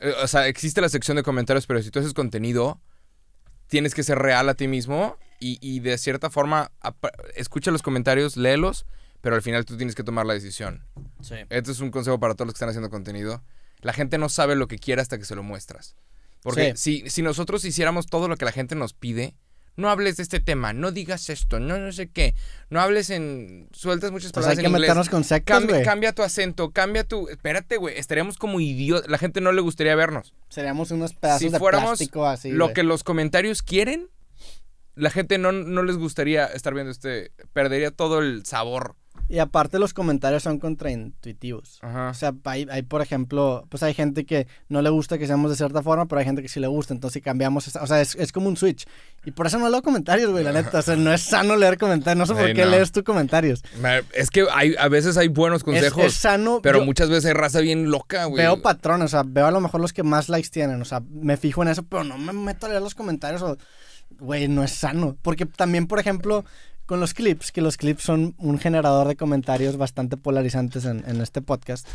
Eh, o sea, existe la sección de comentarios, pero si tú haces contenido, tienes que ser real a ti mismo y, de cierta forma escucha los comentarios, léelos, pero al final tú tienes que tomar la decisión. Sí. Este es un consejo para todos los que están haciendo contenido. La gente no sabe lo que quiere hasta que se lo muestras. Porque si, si nosotros hiciéramos todo lo que la gente nos pide, no hables de este tema, no digas esto, no no sé qué, no hables en sueltas muchas pues palabras hay que meternos cambia, cambia, tu acento, cambia tu espérate, güey, estaríamos como idiotas, la gente no le gustaría vernos. Seríamos unos pedazos si de plástico así. Lo que los comentarios quieren, la gente no, no les gustaría estar viendo este perdería todo el sabor. Y aparte los comentarios son contraintuitivos. O sea, hay, por ejemplo, pues hay gente que no le gusta que seamos de cierta forma, pero hay gente que sí le gusta. Entonces, si cambiamos, o sea, es, como un switch. Y por eso no leo comentarios, güey, la neta. O sea, no es sano leer comentarios. No sé por qué lees tus comentarios. Es que hay, a veces hay buenos consejos. Es, sano. Pero muchas veces hay raza bien loca, güey. Veo patrones, o sea, veo a lo mejor los que más likes tienen. O sea, me fijo en eso, pero no me meto a leer los comentarios o güey, no es sano. Porque también, por ejemplo, con los clips, que los clips son un generador de comentarios bastante polarizantes en, este podcast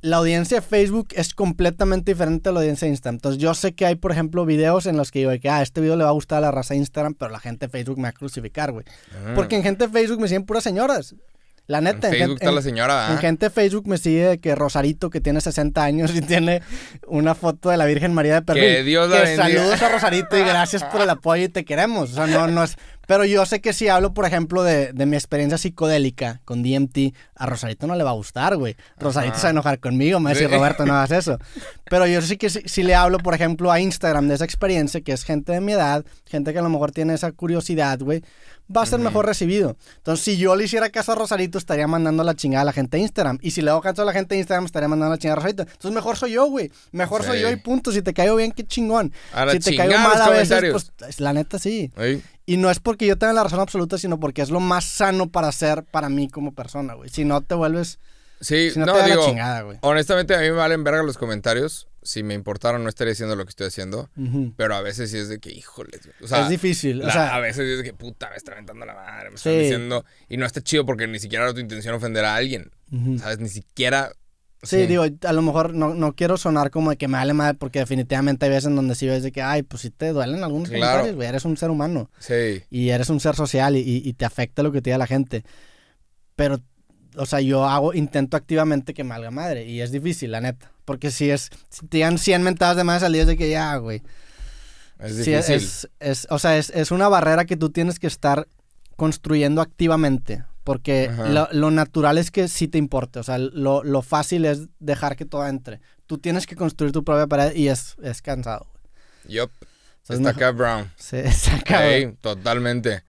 la audiencia de Facebook es completamente diferente a la audiencia de Instagram. Entonces, yo sé que hay, por ejemplo, videos en los que digo que ah, este video le va a gustar a la raza de Instagram, pero la gente de Facebook me va a crucificar, güey. Ah. Porque en gente de Facebook me siguen puras señoras. La neta, en, Facebook está la señora. En gente de Facebook me sigue que Rosarito, que tiene 60 años y tiene una foto de la Virgen María de Perú. Que Dios la que Saludos a Rosarito y gracias por el apoyo y te queremos. O sea, no, no es pero yo sé que si hablo, por ejemplo, de, de mi experiencia psicodélica con DMT, a Rosarito no le va a gustar, güey. Rosarito se va a enojar conmigo, me va a decir, Roberto, no hagas eso. Pero yo sé que si, le hablo, por ejemplo, a Instagram de esa experiencia, que es gente de mi edad, gente que a lo mejor tiene esa curiosidad, güey, va a ser mejor recibido. Entonces, si yo le hiciera caso a Rosarito, estaría mandando la chingada a la gente de Instagram. Y si le hago caso a la gente de Instagram, estaría mandando la chingada a Rosarito. Entonces, mejor soy yo, güey. Mejor soy yo y punto. Si te caigo bien, qué chingón. si te caigo mal a veces, pues la neta sí. Y no es porque yo tenga la razón absoluta, sino porque es lo más sano para hacer para mí como persona, güey. Si no te vuelves. Sí, no, te digo, chingada, güey. Honestamente, a mí me valen verga los comentarios. Si me importaron, no estaría haciendo lo que estoy haciendo. Pero a veces sí es de que, híjole. es difícil. o sea, a veces sí es de que, puta, me está aventando la madre. Me está diciendo. Y no está chido porque ni siquiera era tu intención ofender a alguien. ¿Sabes? Ni siquiera Sí, digo, a lo mejor no, no quiero sonar como de que me vale madre, porque definitivamente hay veces en donde sí ves de que, ay, pues sí te duelen algunos comentarios, güey, eres un ser humano. Sí. Y eres un ser social y, y, te afecta lo que te diga la gente. Pero, o sea, yo hago, intento activamente que me valga madre, y es difícil, la neta. Porque si es, si te dan 100 mentadas de madre al día, de que ya, güey. Es difícil. es, es, o sea, es, es una barrera que tú tienes que estar construyendo activamente. Porque lo, natural es que sí te importe. O sea, lo, fácil es dejar que todo entre. Tú tienes que construir tu propia pared y es, es cansado. Yup. Está acá Brown. Sí, está cabrón. totalmente.